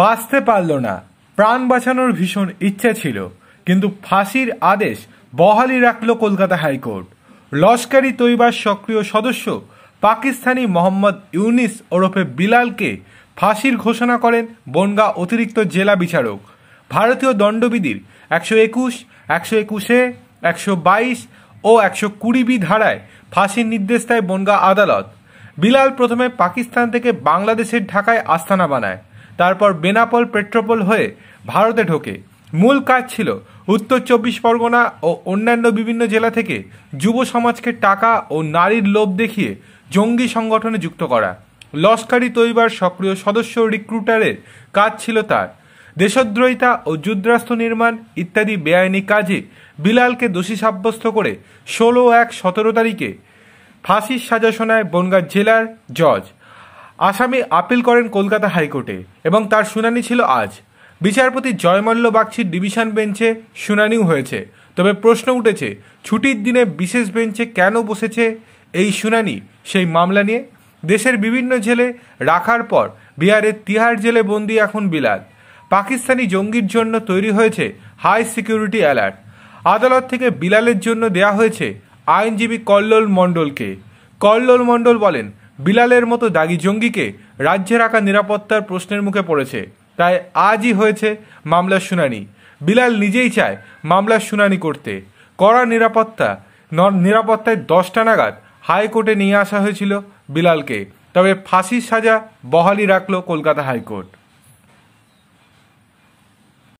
বাঁচতে পারল না প্রাণ বাঁচানোর ভীষণ ইচ্ছে ছিল কিন্তু ফাঁসির আদেশ বহালি রাখল কলকাতা হাইকোর্ট লস্কারি তৈবার সক্রিয় সদস্য পাকিস্তানি মোহাম্মদ ইউনিস ওরফে বিলালকে ফাঁসির ঘোষণা করেন বনগা অতিরিক্ত জেলা বিচারক ভারতীয় দণ্ডবিধির একশো একুশ একশো একুশে একশো বাইশ ও একশো কুড়ি বি ধারায় ফাঁসির নির্দেশ দেয় বনগা আদালত বিলাল প্রথমে পাকিস্তান থেকে বাংলাদেশের ঢাকায় আস্থানা বানায় তারপর বেনাপল পেট্রোপোল হয়ে ভারতে ঢোকে মূল কাজ ছিল উত্তর চব্বিশ পরগনা ও অন্যান্য বিভিন্ন জেলা থেকে যুব সমাজকে টাকা ও নারীর লোভ দেখিয়ে জঙ্গি সংগঠনে যুক্ত করা লস্কারি তৈবার সক্রিয় সদস্য রিক্রুটারের কাজ ছিল তার দেশদ্রোহিতা ও যুদ্রাস্ত্র নির্মাণ ইত্যাদি বেআইনি কাজে বিলালকে দোষী সাব্যস্ত করে ষোলো এক সতেরো তারিখে ফাঁসির সাজা শোনায় বনগাঁ জেলার জজ আসামি আপিল করেন কলকাতা হাইকোর্টে এবং তার শুনানি ছিল আজ বিচারপতি জয়মল্ল বাগচির ডিভিশন বেঞ্চে শুনানিও হয়েছে তবে প্রশ্ন উঠেছে ছুটির দিনে বিশেষ বেঞ্চে কেন বসেছে এই শুনানি সেই মামলা নিয়ে দেশের বিভিন্ন জেলে রাখার পর বিহারের তিহার জেলে বন্দি এখন বিলাল পাকিস্তানি জঙ্গির জন্য তৈরি হয়েছে হাই সিকিউরিটি অ্যালার্ট আদালত থেকে বিলালের জন্য দেয়া হয়েছে আইনজীবী কল্লোল মণ্ডলকে কল্লোল মণ্ডল বলেন বিলালের মতো দাগি জঙ্গিকে রাজ্যে রাখা নিরাপত্তার প্রশ্নের মুখে পড়েছে তাই আজই হয়েছে মামলার শুনানি বিলাল নিজেই চায় মামলার শুনানি করতে কড়া নিরাপত্তা নিরাপত্তায় দশটা নাগাদ হাইকোর্টে নিয়ে আসা হয়েছিল বিলালকে তবে ফাঁসির সাজা বহালি রাখল কলকাতা হাইকোর্ট